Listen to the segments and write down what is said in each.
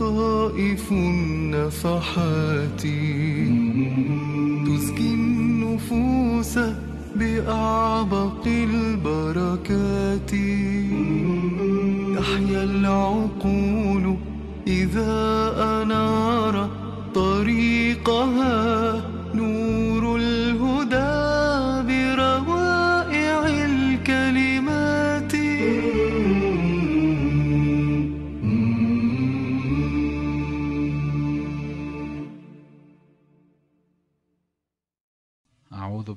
لطائف النفحات تزكي النفوس بأعبق البركات تحيا العقول إذا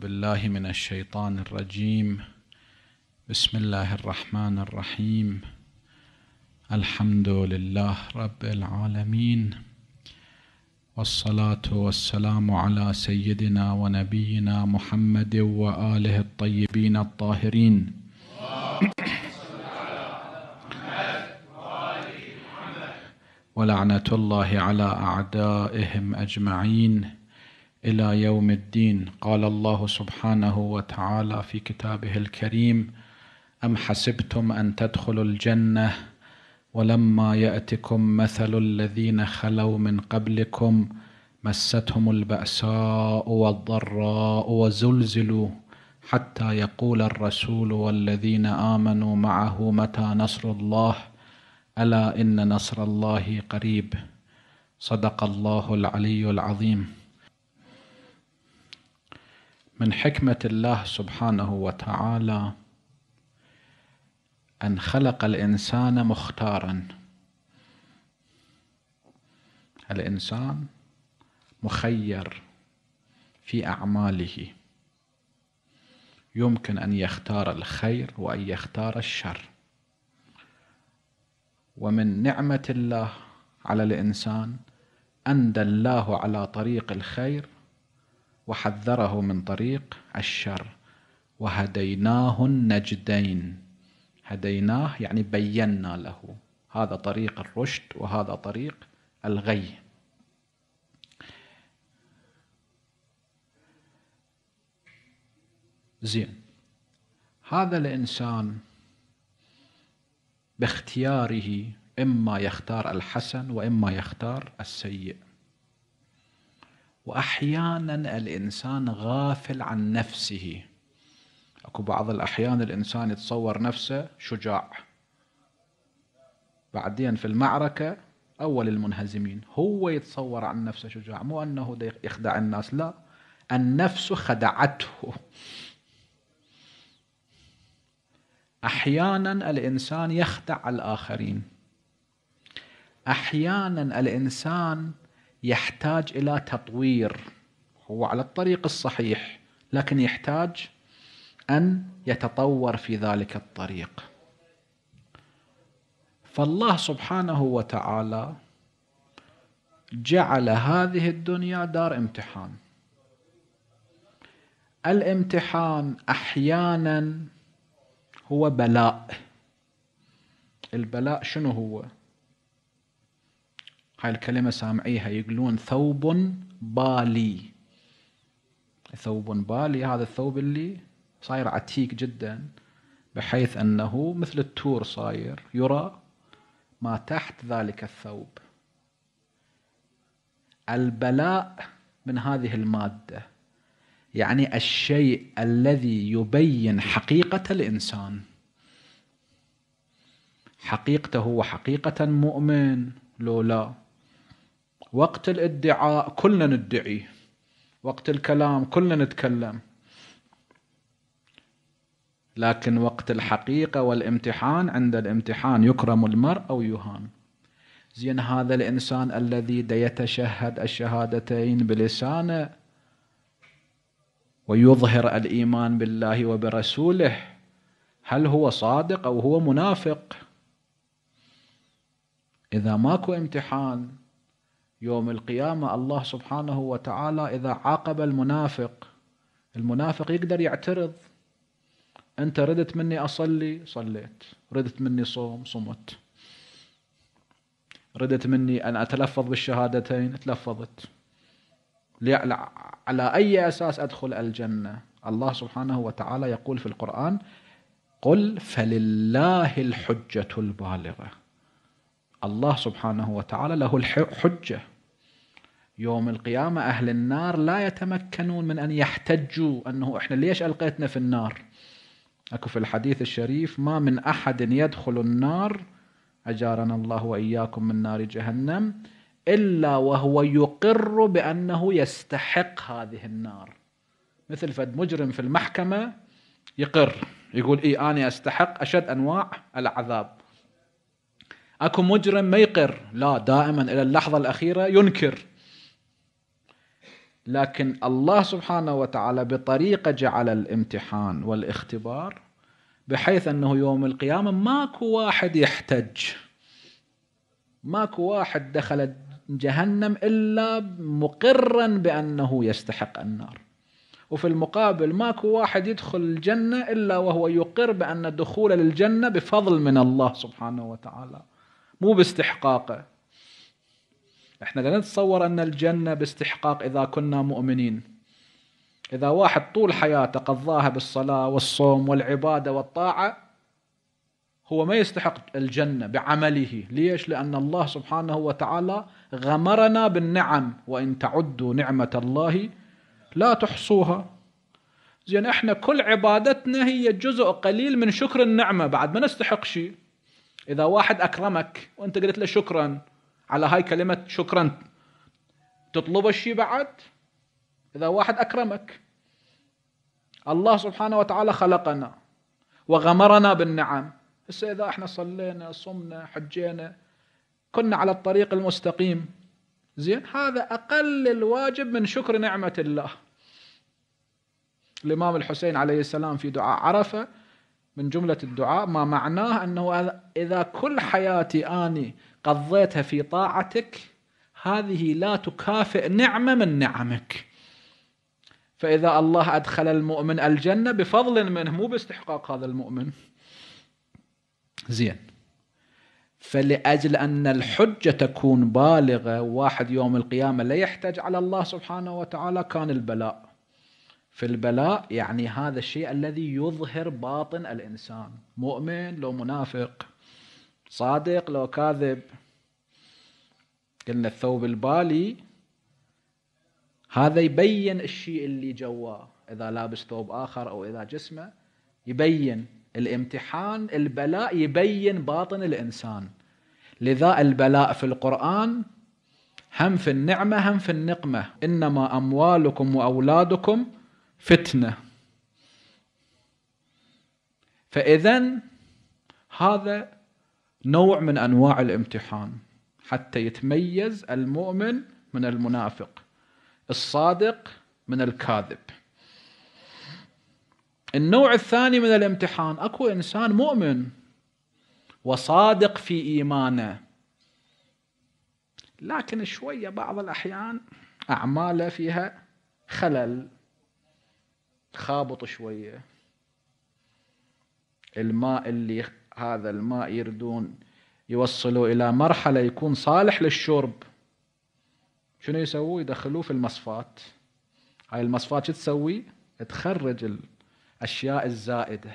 بالله من الشيطان الرجيم بسم الله الرحمن الرحيم الحمد لله رب العالمين والصلاة والسلام على سيدنا ونبينا محمد وآله الطيبين الطاهرين ولعنة الله على أعدائهم أجمعين إلى يوم الدين قال الله سبحانه وتعالى في كتابه الكريم أم حسبتم أن تدخلوا الجنة ولما يأتكم مثل الذين خلوا من قبلكم مستهم البأساء والضراء وزلزلوا حتى يقول الرسول والذين آمنوا معه متى نصر الله ألا إن نصر الله قريب صدق الله العلي العظيم من حكمة الله سبحانه وتعالى أن خلق الإنسان مختارا الإنسان مخير في أعماله يمكن أن يختار الخير وأن يختار الشر ومن نعمة الله على الإنسان أندى الله على طريق الخير وحذره من طريق الشر وهديناه النجدين هديناه يعني بينا له هذا طريق الرشد وهذا طريق الغي زين هذا الانسان باختياره اما يختار الحسن واما يختار السيء واحيانا الانسان غافل عن نفسه اكو بعض الاحيان الانسان يتصور نفسه شجاع بعدين في المعركه اول المنهزمين هو يتصور عن نفسه شجاع مو انه يخدع الناس لا النفس خدعته احيانا الانسان يخدع الاخرين احيانا الانسان يحتاج الى تطوير هو على الطريق الصحيح لكن يحتاج ان يتطور في ذلك الطريق فالله سبحانه وتعالى جعل هذه الدنيا دار امتحان الامتحان احيانا هو بلاء البلاء شنو هو هاي الكلمة سامعيها يقولون ثوب بالي ثوب بالي هذا الثوب اللي صاير عتيق جدا بحيث أنه مثل التور صاير يرى ما تحت ذلك الثوب البلاء من هذه المادة يعني الشيء الذي يبين حقيقة الإنسان حقيقته هو حقيقة مؤمن لو لا وقت الادعاء كلنا ندعي وقت الكلام كلنا نتكلم لكن وقت الحقيقة والامتحان عند الامتحان يكرم المرء أو يهان زين هذا الإنسان الذي يتشهد الشهادتين بلسانه ويظهر الإيمان بالله وبرسوله هل هو صادق أو هو منافق إذا ماكو امتحان يوم القيامة الله سبحانه وتعالى إذا عاقب المنافق المنافق يقدر يعترض أنت ردت مني أصلي صليت ردت مني صوم صمت ردت مني أن أتلفظ بالشهادتين تلفظت على أي أساس أدخل الجنة الله سبحانه وتعالى يقول في القرآن قل فلله الحجة البالغة الله سبحانه وتعالى له الحجة يوم القيامة أهل النار لا يتمكنون من أن يحتجوا أنه إحنا ليش ألقيتنا في النار أكو في الحديث الشريف ما من أحد يدخل النار أجارنا الله وإياكم من نار جهنم إلا وهو يقر بأنه يستحق هذه النار مثل فد مجرم في المحكمة يقر يقول إي أنا أستحق أشد أنواع العذاب أكو مجرم ما يقر لا دائما إلى اللحظة الأخيرة ينكر لكن الله سبحانه وتعالى بطريقه جعل الامتحان والاختبار بحيث انه يوم القيامه ماكو واحد يحتج ماكو واحد دخل جهنم الا مقرا بانه يستحق النار وفي المقابل ماكو واحد يدخل الجنه الا وهو يقر بان دخوله للجنه بفضل من الله سبحانه وتعالى مو باستحقاقه احنا لا نتصور ان الجنه باستحقاق اذا كنا مؤمنين اذا واحد طول حياته قضاها بالصلاه والصوم والعباده والطاعه هو ما يستحق الجنه بعمله ليش لان الله سبحانه وتعالى غمرنا بالنعم وان تعدوا نعمه الله لا تحصوها زين احنا كل عبادتنا هي جزء قليل من شكر النعمه بعد ما نستحق شيء اذا واحد اكرمك وانت قلت له شكرا على هاي كلمة شكرا تطلب الشيء بعد إذا واحد أكرمك الله سبحانه وتعالى خلقنا وغمرنا بالنعم هسه إذا احنا صلينا صمنا حجينا كنا على الطريق المستقيم زين هذا أقل الواجب من شكر نعمة الله الإمام الحسين عليه السلام في دعاء عرفة من جملة الدعاء ما معناه أنه إذا كل حياتي أني قضيتها في طاعتك هذه لا تكافئ نعمة من نعمك فإذا الله أدخل المؤمن الجنة بفضل منه مو باستحقاق هذا المؤمن زين فلأجل أن الحجة تكون بالغة واحد يوم القيامة لا يحتاج على الله سبحانه وتعالى كان البلاء في البلاء يعني هذا الشيء الذي يظهر باطن الإنسان مؤمن لو منافق صادق لو كاذب قلنا الثوب البالي هذا يبين الشيء اللي جواه إذا لابس ثوب آخر أو إذا جسمه يبين الامتحان البلاء يبين باطن الإنسان لذا البلاء في القرآن هم في النعمة هم في النقمة إنما أموالكم وأولادكم فتنة فإذا هذا نوع من انواع الامتحان حتى يتميز المؤمن من المنافق الصادق من الكاذب النوع الثاني من الامتحان اكو انسان مؤمن وصادق في ايمانه لكن شويه بعض الاحيان اعماله فيها خلل خابط شويه الماء اللي هذا الماء يردون يوصلوا إلى مرحلة يكون صالح للشرب شنو يسووا يدخلوه في المصفات هاي المصفات شو تسوي تخرج الأشياء الزائدة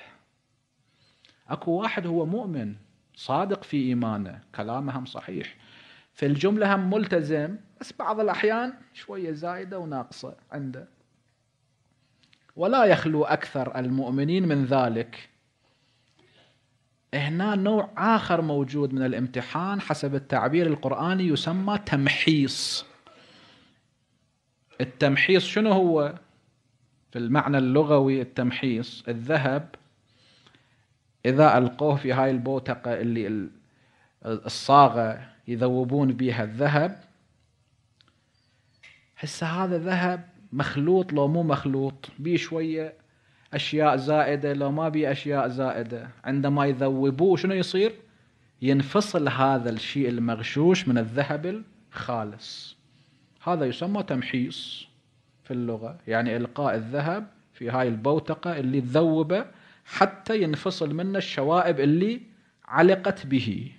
أكو واحد هو مؤمن صادق في إيمانه كلامهم صحيح في الجملة هم ملتزم بس بعض الأحيان شوية زايدة وناقصة عنده ولا يخلو أكثر المؤمنين من ذلك هنا نوع آخر موجود من الامتحان حسب التعبير القرآني يسمى تمحيص التمحيص شنو هو في المعنى اللغوي التمحيص الذهب إذا ألقوه في هاي البوتقة اللي الصاغة يذوبون بها الذهب هسه هذا ذهب مخلوط لو مو مخلوط بيه شوية اشياء زائده لو ما بي اشياء زائده عندما يذوبوه شنو يصير؟ ينفصل هذا الشيء المغشوش من الذهب الخالص هذا يسمى تمحيص في اللغه يعني القاء الذهب في هاي البوتقه اللي تذوبه حتى ينفصل منه الشوائب اللي علقت به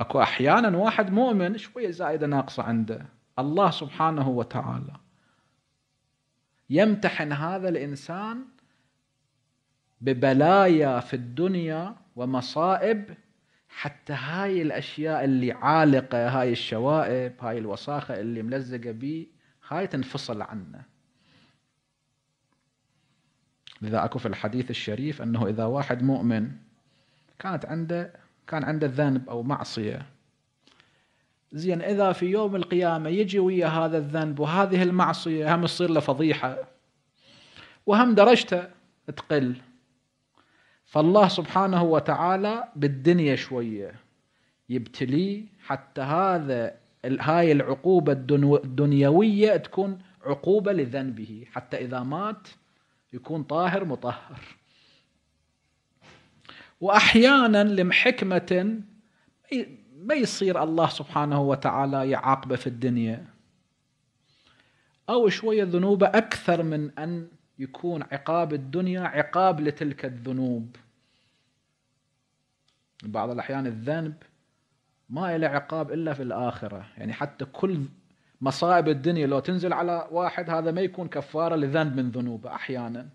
اكو احيانا واحد مؤمن شويه زائده ناقصه عنده الله سبحانه وتعالى يمتحن هذا الانسان ببلايا في الدنيا ومصائب حتى هاي الاشياء اللي عالقه هاي الشوائب هاي الوساخه اللي ملزقه به هاي تنفصل عنه لذا اكو في الحديث الشريف انه اذا واحد مؤمن كانت عنده كان عنده ذنب او معصيه زين اذا في يوم القيامه يجي ويا هذا الذنب وهذه المعصيه هم تصير له فضيحه وهم درجته تقل فالله سبحانه وتعالى بالدنيا شويه يبتليه حتى هذا هاي العقوبه الدنيويه تكون عقوبه لذنبه حتى اذا مات يكون طاهر مطهر واحيانا لمحكمه ما يصير الله سبحانه وتعالى يعاقبه في الدنيا أو شوية ذنوبه أكثر من أن يكون عقاب الدنيا عقاب لتلك الذنوب بعض الأحيان الذنب ما له عقاب إلا في الآخرة يعني حتى كل مصائب الدنيا لو تنزل على واحد هذا ما يكون كفارة لذنب من ذنوبه أحيانا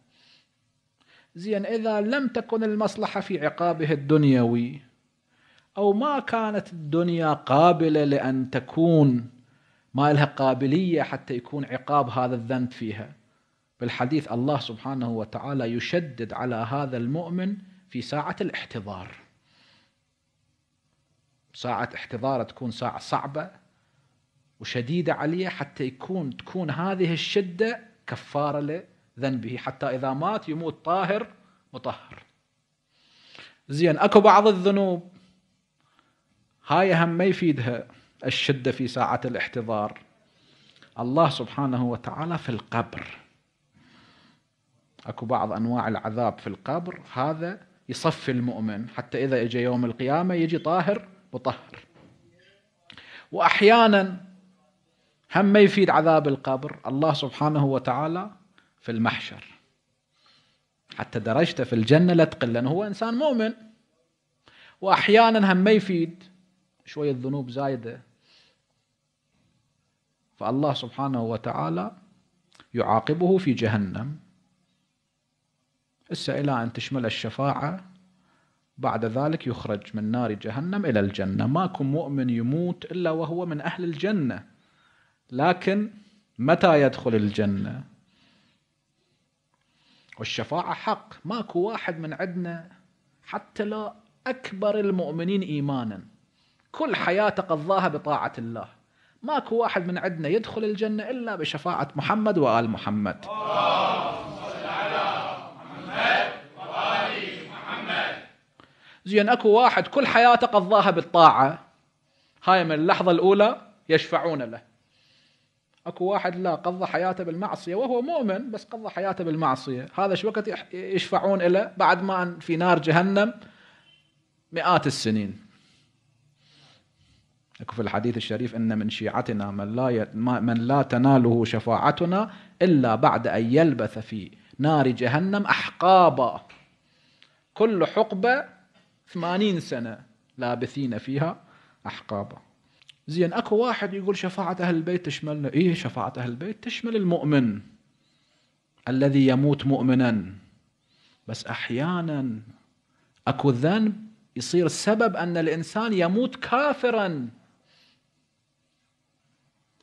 زين إذا لم تكن المصلحة في عقابه الدنيوي أو ما كانت الدنيا قابلة لأن تكون ما لها قابلية حتى يكون عقاب هذا الذنب فيها بالحديث الله سبحانه وتعالى يشدد على هذا المؤمن في ساعة الاحتضار ساعة احتضار تكون ساعة صعبة وشديدة عليه حتى يكون تكون هذه الشدة كفارة لذنبه حتى إذا مات يموت طاهر مطهر زين أكو بعض الذنوب هاي هم ما يفيدها الشدة في ساعة الاحتضار الله سبحانه وتعالى في القبر اكو بعض انواع العذاب في القبر هذا يصفي المؤمن حتى اذا اجى يوم القيامه يجي طاهر مطهر واحيانا هم ما يفيد عذاب القبر الله سبحانه وتعالى في المحشر حتى درجته في الجنه لا تقل لانه هو انسان مؤمن واحيانا هم ما يفيد شوية ذنوب زايدة فالله سبحانه وتعالى يعاقبه في جهنم هسه إلى أن تشمل الشفاعة بعد ذلك يخرج من نار جهنم إلى الجنة ماكو مؤمن يموت إلا وهو من أهل الجنة لكن متى يدخل الجنة والشفاعة حق ماكو واحد من عندنا حتى لو أكبر المؤمنين إيمانا كل حياته قضاها بطاعة الله ماكو واحد من عندنا يدخل الجنة إلا بشفاعة محمد وآل محمد زين اكو واحد كل حياته قضاها بالطاعه هاي من اللحظه الاولى يشفعون له اكو واحد لا قضى حياته بالمعصيه وهو مؤمن بس قضى حياته بالمعصيه هذا شو وقت يشفعون له بعد ما في نار جهنم مئات السنين في الحديث الشريف ان من شيعتنا من لا من لا تناله شفاعتنا الا بعد ان يلبث في نار جهنم احقابا كل حقبه ثمانين سنه لابثين فيها احقابا زين اكو واحد يقول شفاعة اهل البيت تشملنا ايه شفاعة اهل البيت تشمل المؤمن الذي يموت مؤمنا بس احيانا اكو ذنب يصير السبب ان الانسان يموت كافرا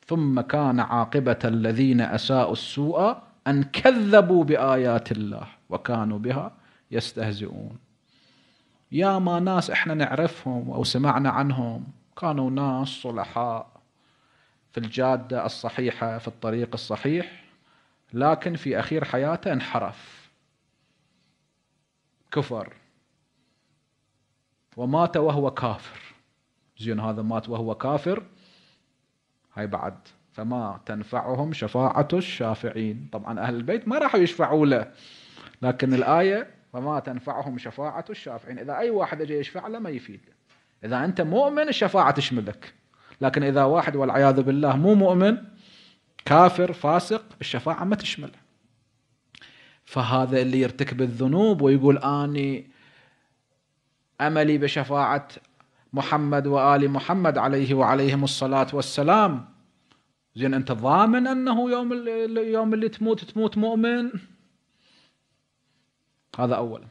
ثم كان عاقبة الذين أساءوا السوء أن كذبوا بآيات الله وكانوا بها يستهزئون يا ما ناس احنا نعرفهم أو سمعنا عنهم كانوا ناس صلحاء في الجادة الصحيحة في الطريق الصحيح لكن في أخير حياته انحرف كفر ومات وهو كافر زين هذا مات وهو كافر هاي بعد فما تنفعهم شفاعة الشافعين طبعا أهل البيت ما راحوا يشفعوا له لكن الآية فما تنفعهم شفاعة الشافعين إذا أي واحد أجي يشفع له ما يفيد إذا أنت مؤمن الشفاعة تشملك لكن إذا واحد والعياذ بالله مو مؤمن كافر فاسق الشفاعة ما تشمله فهذا اللي يرتكب الذنوب ويقول أني أملي بشفاعة محمد وآل محمد عليه وعليهم الصلاة والسلام زين أنت ضامن أنه يوم اليوم اللي تموت تموت مؤمن هذا أولا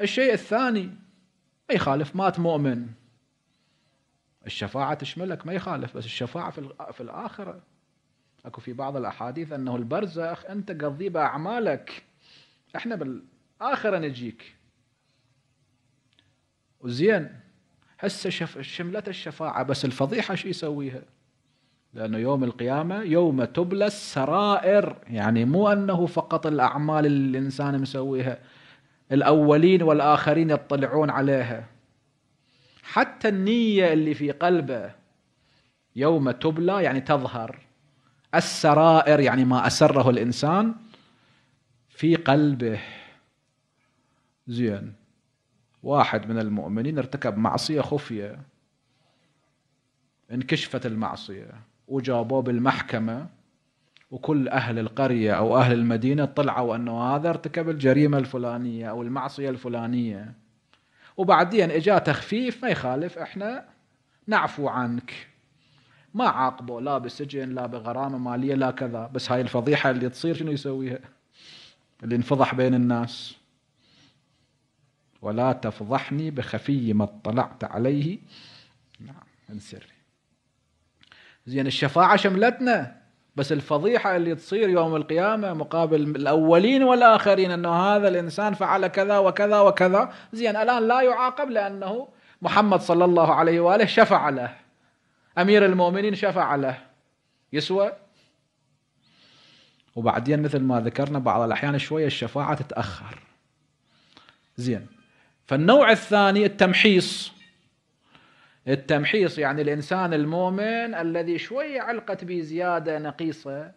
الشيء الثاني ما يخالف مات مؤمن الشفاعة تشملك ما يخالف بس الشفاعة في, في الآخرة أكو في بعض الأحاديث أنه البرزخ أنت قضي بأعمالك احنا بالآخرة نجيك وزين هسه شف... شملت الشفاعة بس الفضيحة شو يسويها لأنه يوم القيامة يوم تبلى السرائر يعني مو أنه فقط الأعمال اللي الإنسان مسويها الأولين والآخرين يطلعون عليها حتى النية اللي في قلبه يوم تبلى يعني تظهر السرائر يعني ما أسره الإنسان في قلبه زين واحد من المؤمنين ارتكب معصية خفية انكشفت المعصية وجابوه بالمحكمة وكل أهل القرية أو أهل المدينة طلعوا أنه هذا ارتكب الجريمة الفلانية أو المعصية الفلانية وبعدين إجا تخفيف ما يخالف إحنا نعفو عنك ما عاقبه لا بسجن لا بغرامة مالية لا كذا بس هاي الفضيحة اللي تصير شنو يسويها اللي انفضح بين الناس ولا تفضحني بخفي ما اطلعت عليه نعم من سري زين الشفاعة شملتنا بس الفضيحة اللي تصير يوم القيامة مقابل الأولين والآخرين أنه هذا الإنسان فعل كذا وكذا وكذا زين الآن لا يعاقب لأنه محمد صلى الله عليه وآله شفع له أمير المؤمنين شفع له يسوى وبعدين مثل ما ذكرنا بعض الأحيان شوية الشفاعة تتأخر زين فالنوع الثاني التمحيص التمحيص يعني الإنسان المؤمن الذي شوية علقت به زيادة نقيصة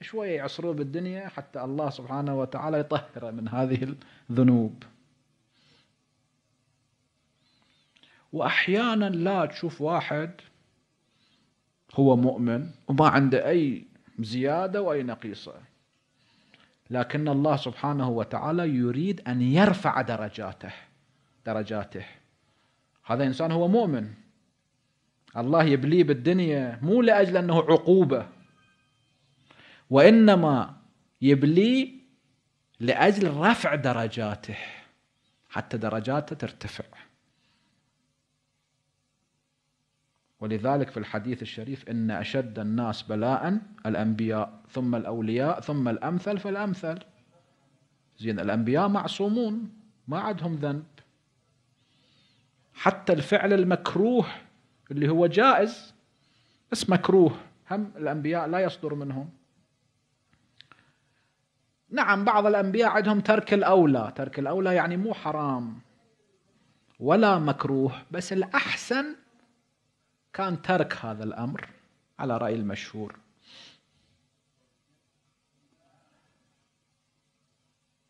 شوية يعصروه بالدنيا حتى الله سبحانه وتعالى يطهره من هذه الذنوب وأحيانا لا تشوف واحد هو مؤمن وما عنده أي زيادة وأي نقيصة لكن الله سبحانه وتعالى يريد أن يرفع درجاته درجاته هذا إنسان هو مؤمن الله يبليه بالدنيا مو لأجل أنه عقوبة وإنما يبليه لأجل رفع درجاته حتى درجاته ترتفع ولذلك في الحديث الشريف إن أشد الناس بلاء الأنبياء ثم الأولياء ثم الأمثل فالأمثل زين الأنبياء معصومون ما عندهم ذنب حتى الفعل المكروه اللي هو جائز بس مكروه هم الأنبياء لا يصدر منهم نعم بعض الأنبياء عندهم ترك الأولى ترك الأولى يعني مو حرام ولا مكروه بس الأحسن كان ترك هذا الأمر على رأي المشهور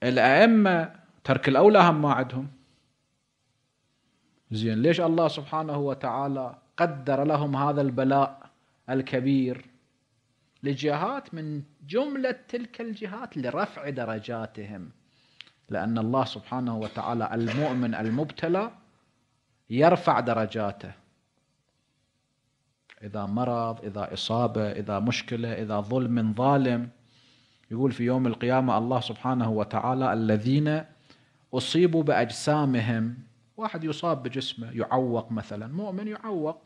الأئمة ترك الأولى هم ما عندهم زين ليش الله سبحانه وتعالى قدر لهم هذا البلاء الكبير لجهات من جملة تلك الجهات لرفع درجاتهم لأن الله سبحانه وتعالى المؤمن المبتلى يرفع درجاته إذا مرض إذا إصابة إذا مشكلة إذا ظلم ظالم يقول في يوم القيامة الله سبحانه وتعالى الذين أصيبوا بأجسامهم واحد يصاب بجسمه يعوق مثلا مؤمن يعوق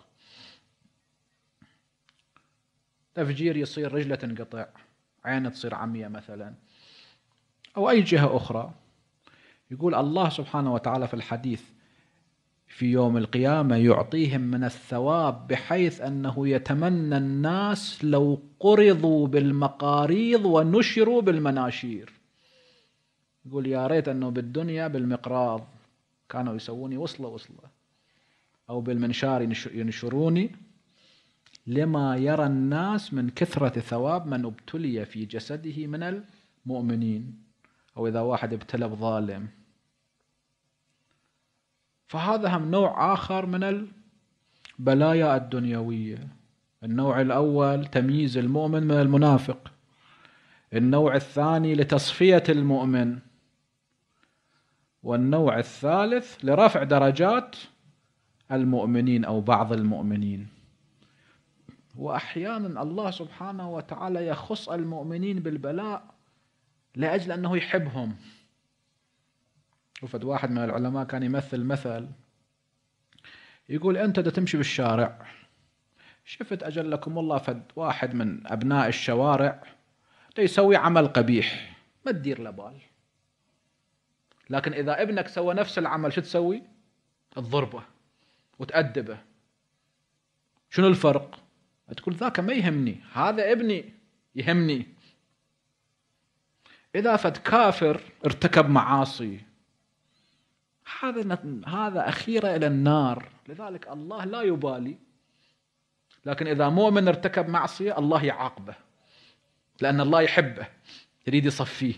تفجير يصير رجله تنقطع عينه تصير عمية مثلا أو أي جهة أخرى يقول الله سبحانه وتعالى في الحديث في يوم القيامة يعطيهم من الثواب بحيث أنه يتمنى الناس لو قرضوا بالمقاريض ونشروا بالمناشير يقول يا ريت أنه بالدنيا بالمقراض كانوا يسووني وصلة وصلة أو بالمنشار ينشروني لما يرى الناس من كثرة ثواب من ابتلي في جسده من المؤمنين أو إذا واحد ابتلى بظالم فهذا هم نوع آخر من البلايا الدنيوية النوع الأول تمييز المؤمن من المنافق النوع الثاني لتصفية المؤمن والنوع الثالث لرفع درجات المؤمنين او بعض المؤمنين واحيانا الله سبحانه وتعالى يخص المؤمنين بالبلاء لاجل انه يحبهم وفد واحد من العلماء كان يمثل مثل يقول انت دا تمشي بالشارع شفت اجلكم الله فد واحد من ابناء الشوارع دا يسوي عمل قبيح ما تدير له بال لكن اذا ابنك سوى نفس العمل شو تسوي؟ تضربه وتأدبه شنو الفرق؟ تقول ذاك ما يهمني هذا ابني يهمني إذا فد كافر ارتكب معاصي هذا هذا أخيرة إلى النار لذلك الله لا يبالي لكن إذا مؤمن ارتكب معصية الله يعاقبه لأن الله يحبه يريد يصفيه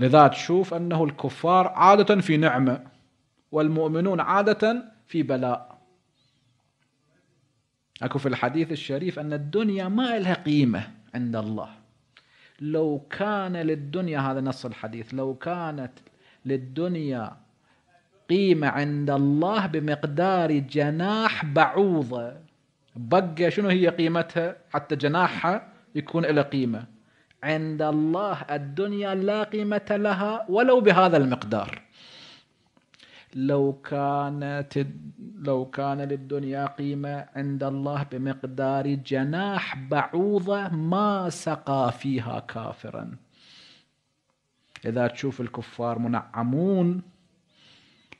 لذا تشوف أنه الكفار عادة في نعمة والمؤمنون عادة في بلاء أكو في الحديث الشريف أن الدنيا ما لها قيمة عند الله لو كان للدنيا هذا نص الحديث لو كانت للدنيا قيمة عند الله بمقدار جناح بعوضة بقى شنو هي قيمتها حتى جناحها يكون له قيمة عند الله الدنيا لا قيمة لها ولو بهذا المقدار لو كانت لو كان للدنيا قيمة عند الله بمقدار جناح بعوضة ما سقى فيها كافرا إذا تشوف الكفار منعمون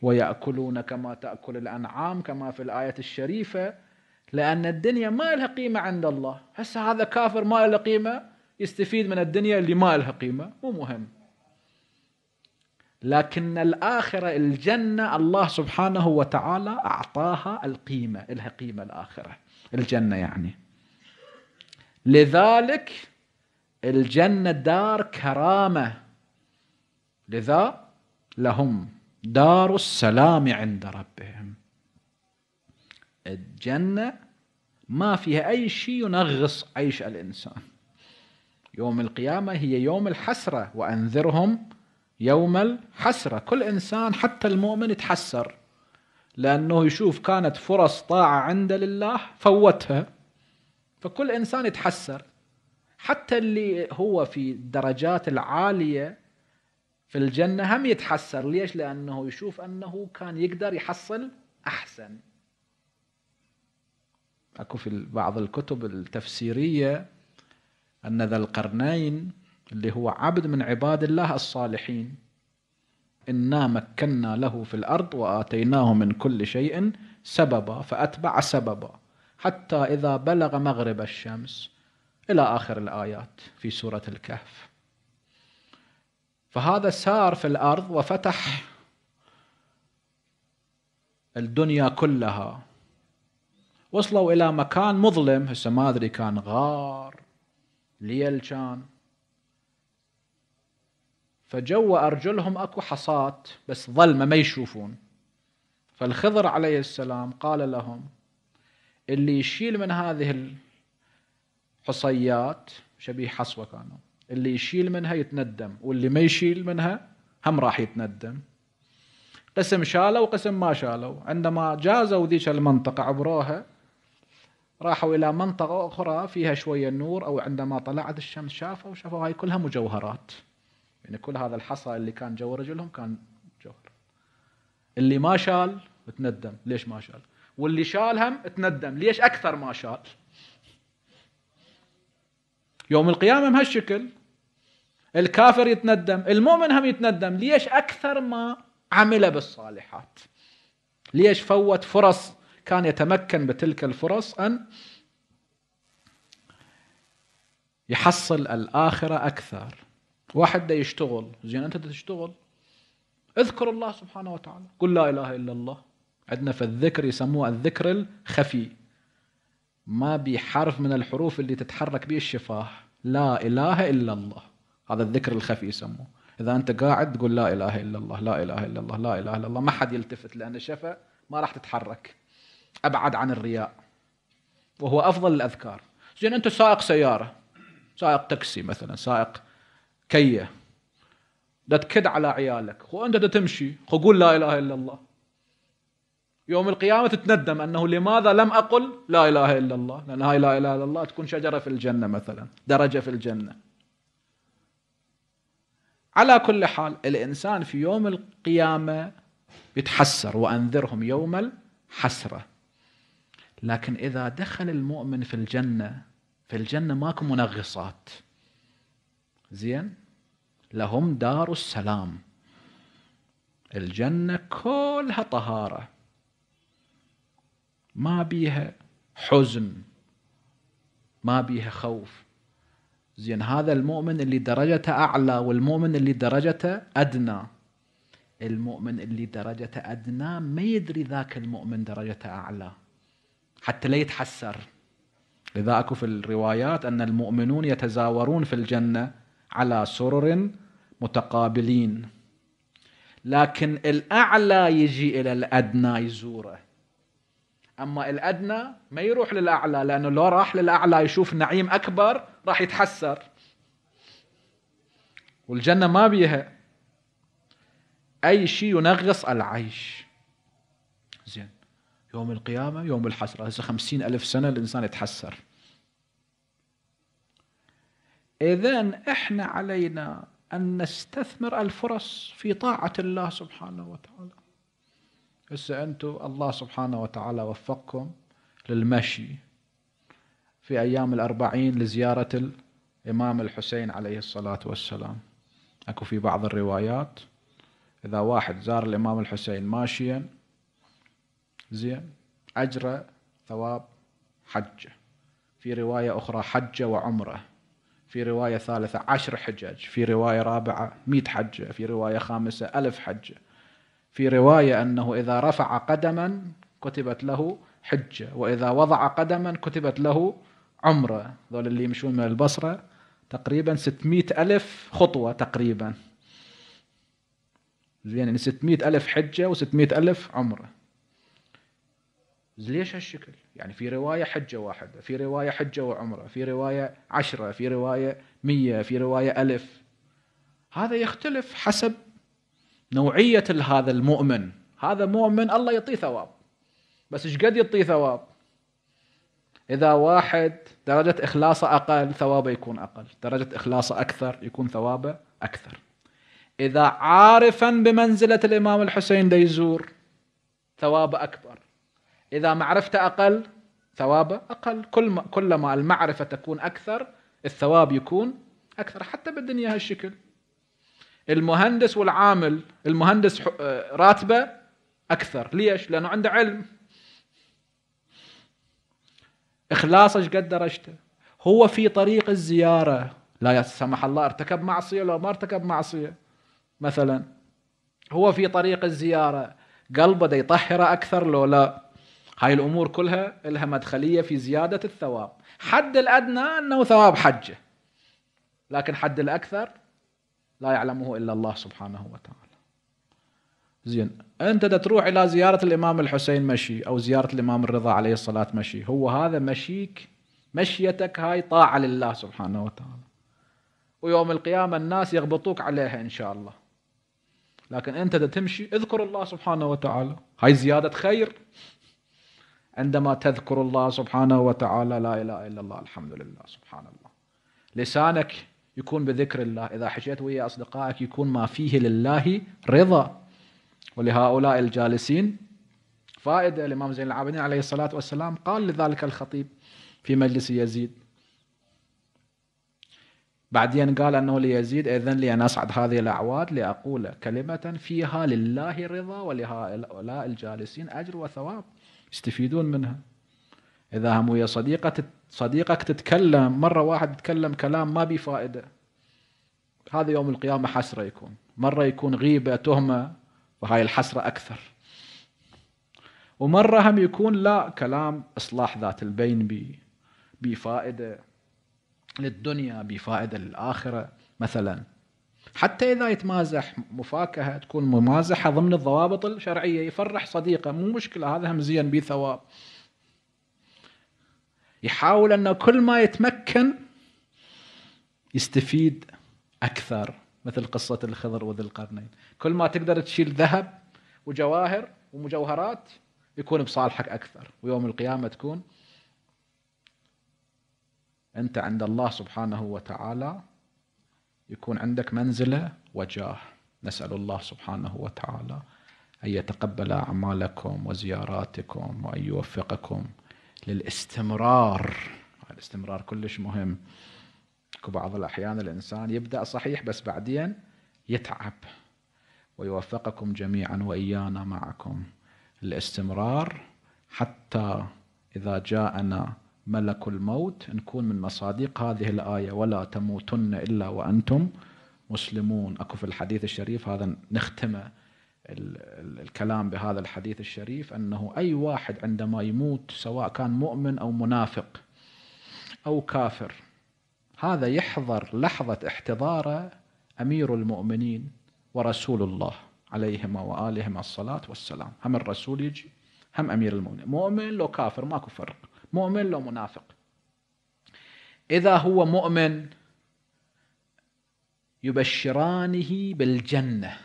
ويأكلون كما تأكل الأنعام كما في الآية الشريفة لأن الدنيا ما لها قيمة عند الله هسه هذا كافر ما له قيمة يستفيد من الدنيا اللي ما لها قيمة مو مهم لكن الآخرة الجنة الله سبحانه وتعالى أعطاها القيمة لها قيمة الآخرة الجنة يعني لذلك الجنة دار كرامة لذا لهم دار السلام عند ربهم الجنة ما فيها أي شيء ينغص عيش الإنسان يوم القيامة هي يوم الحسرة وأنذرهم يوم الحسرة كل إنسان حتى المؤمن يتحسر لأنه يشوف كانت فرص طاعة عند لله فوتها فكل إنسان يتحسر حتى اللي هو في الدرجات العالية في الجنة هم يتحسر ليش لأنه يشوف أنه كان يقدر يحصل أحسن أكو في بعض الكتب التفسيرية أن ذا القرنين اللي هو عبد من عباد الله الصالحين إنا مكنا له في الأرض وآتيناه من كل شيء سببا فأتبع سببا حتى إذا بلغ مغرب الشمس إلى آخر الآيات في سورة الكهف فهذا سار في الأرض وفتح الدنيا كلها وصلوا إلى مكان مظلم هسه ما أدري كان غار كان فجو أرجلهم أكو حصاة بس ظلمة ما يشوفون فالخضر عليه السلام قال لهم اللي يشيل من هذه الحصيات شبيه حصوة كانوا اللي يشيل منها يتندم واللي ما يشيل منها هم راح يتندم قسم شالوا وقسم ما شالوا عندما جازوا ذيك المنطقة عبروها راحوا إلى منطقة أخرى فيها شوية نور أو عندما طلعت الشمس شافوا شافوا هاي كلها مجوهرات يعني كل هذا الحصى اللي كان جو رجلهم كان جوهر اللي ما شال تندم ليش ما شال واللي شال هم تندم ليش أكثر ما شال يوم القيامة بهالشكل الكافر يتندم المؤمن هم يتندم ليش أكثر ما عمل بالصالحات ليش فوت فرص كان يتمكن بتلك الفرص أن يحصل الآخرة أكثر واحد ده يشتغل زين أنت تشتغل اذكر الله سبحانه وتعالى قل لا إله إلا الله عندنا في الذكر يسموه الذكر الخفي ما بحرف من الحروف اللي تتحرك به الشفاه لا إله إلا الله هذا الذكر الخفي يسموه إذا أنت قاعد تقول لا إله إلا الله لا إله إلا الله لا إله إلا الله ما حد يلتفت لأن الشفة ما راح تتحرك أبعد عن الرياء وهو أفضل الأذكار زين أنت سائق سيارة سائق تاكسي مثلا سائق كية لا تكد على عيالك وأنت تمشي قول لا إله إلا الله يوم القيامة تتندم أنه لماذا لم أقل لا إله إلا الله لأن هاي لا إله إلا الله تكون شجرة في الجنة مثلا درجة في الجنة على كل حال الإنسان في يوم القيامة يتحسر وأنذرهم يوم الحسرة لكن إذا دخل المؤمن في الجنة في الجنة ماكو منغصات زين لهم دار السلام الجنة كلها طهارة ما بيها حزن ما بيها خوف زين هذا المؤمن اللي درجته أعلى والمؤمن اللي درجته أدنى المؤمن اللي درجته أدنى ما يدري ذاك المؤمن درجته أعلى حتى لا يتحسر لذا اكو في الروايات ان المؤمنون يتزاورون في الجنه على سرر متقابلين لكن الاعلى يجي الى الادنى يزوره اما الادنى ما يروح للاعلى لانه لو راح للاعلى يشوف نعيم اكبر راح يتحسر والجنه ما بيها اي شيء ينغص العيش يوم القيامة يوم الحسرة هسه خمسين ألف سنة الإنسان يتحسر إذا إحنا علينا أن نستثمر الفرص في طاعة الله سبحانه وتعالى هسه أنتم الله سبحانه وتعالى وفقكم للمشي في أيام الأربعين لزيارة الإمام الحسين عليه الصلاة والسلام أكو في بعض الروايات إذا واحد زار الإمام الحسين ماشيا زين أجر ثواب حجة في رواية أخرى حجة وعمرة في رواية ثالثة عشر حجج في رواية رابعة مئة حجة في رواية خامسة ألف حجة في رواية أنه إذا رفع قدما كتبت له حجة وإذا وضع قدما كتبت له عمرة ذول اللي يمشون من البصرة تقريبا 600 ألف خطوة تقريبا زين يعني 600 ألف حجة و600 ألف عمرة ليش هالشكل؟ يعني في رواية حجة واحدة في رواية حجة وعمرة في رواية عشرة في رواية مية في رواية ألف هذا يختلف حسب نوعية هذا المؤمن هذا مؤمن الله يعطيه ثواب بس ايش قد يعطيه ثواب إذا واحد درجة إخلاصه أقل ثوابه يكون أقل درجة إخلاصه أكثر يكون ثوابه أكثر إذا عارفا بمنزلة الإمام الحسين ديزور ثوابه أكبر إذا معرفته أقل ثوابه أقل كل ما كلما المعرفة تكون أكثر الثواب يكون أكثر حتى بالدنيا هالشكل المهندس والعامل المهندس آه، راتبه أكثر ليش؟ لأنه عنده علم إخلاصه ايش قد درجته هو في طريق الزيارة لا سمح الله ارتكب معصية لو ما ارتكب معصية مثلا هو في طريق الزيارة قلبه دا يطهره أكثر لو لا هاي الأمور كلها لها مدخلية في زيادة الثواب حد الأدنى أنه ثواب حجة لكن حد الأكثر لا يعلمه إلا الله سبحانه وتعالى زين أنت تروح إلى زيارة الإمام الحسين مشي أو زيارة الإمام الرضا عليه الصلاة مشي هو هذا مشيك مشيتك هاي طاعة لله سبحانه وتعالى ويوم القيامة الناس يغبطوك عليها إن شاء الله لكن أنت تمشي اذكر الله سبحانه وتعالى هاي زيادة خير عندما تذكر الله سبحانه وتعالى لا إله إلا الله الحمد لله سبحان الله لسانك يكون بذكر الله إذا حشيت ويا أصدقائك يكون ما فيه لله رضا ولهؤلاء الجالسين فائدة الإمام زين العابدين عليه الصلاة والسلام قال لذلك الخطيب في مجلس يزيد بعدين قال أنه ليزيد إذن لي أن أصعد هذه الأعواد لأقول كلمة فيها لله رضا ولهؤلاء الجالسين أجر وثواب يستفيدون منها اذا هم ويا صديقه صديقك تتكلم مره واحد يتكلم كلام ما بي فائده هذا يوم القيامه حسره يكون مره يكون غيبه تهمه وهاي الحسره اكثر ومره هم يكون لا كلام اصلاح ذات البين بي بفائده للدنيا بفائده للاخره مثلا حتى إذا يتمازح مفاكهة تكون ممازحة ضمن الضوابط الشرعية يفرح صديقه مو مشكلة هذا هم زين به ثواب يحاول أنه كل ما يتمكن يستفيد أكثر مثل قصة الخضر وذي القرنين كل ما تقدر تشيل ذهب وجواهر ومجوهرات يكون بصالحك أكثر ويوم القيامة تكون أنت عند الله سبحانه وتعالى يكون عندك منزلة وجاه نسأل الله سبحانه وتعالى أن يتقبل أعمالكم وزياراتكم وأن يوفقكم للاستمرار الاستمرار كلش مهم بعض الأحيان الإنسان يبدأ صحيح بس بعدين يتعب ويوفقكم جميعا وإيانا معكم الاستمرار حتى إذا جاءنا ملك الموت نكون من مصادق هذه الآية ولا تموتن إلا وأنتم مسلمون أكو في الحديث الشريف هذا نختم الكلام بهذا الحديث الشريف أنه أي واحد عندما يموت سواء كان مؤمن أو منافق أو كافر هذا يحضر لحظة احتضاره أمير المؤمنين ورسول الله عليهما وآلهما الصلاة والسلام هم الرسول يجي هم أمير المؤمنين مؤمن لو كافر ماكو فرق مؤمن لو منافق إذا هو مؤمن يبشرانه بالجنة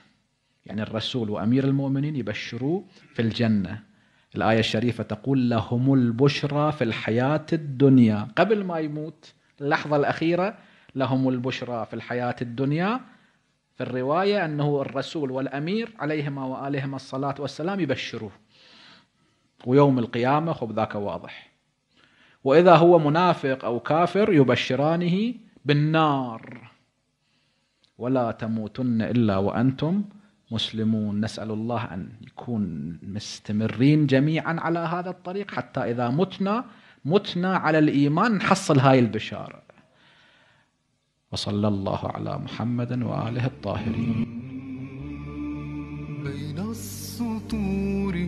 يعني الرسول وأمير المؤمنين يبشروه في الجنة الآية الشريفة تقول لهم البشرى في الحياة الدنيا قبل ما يموت اللحظة الأخيرة لهم البشرى في الحياة الدنيا في الرواية أنه الرسول والأمير عليهما وآلهما الصلاة والسلام يبشروه ويوم القيامة خب ذاك واضح واذا هو منافق او كافر يبشرانه بالنار ولا تموتن الا وانتم مسلمون نسال الله ان يكون مستمرين جميعا على هذا الطريق حتى اذا متنا متنا على الايمان نحصل هاي البشاره وصلى الله على محمد واله الطاهرين بين السطور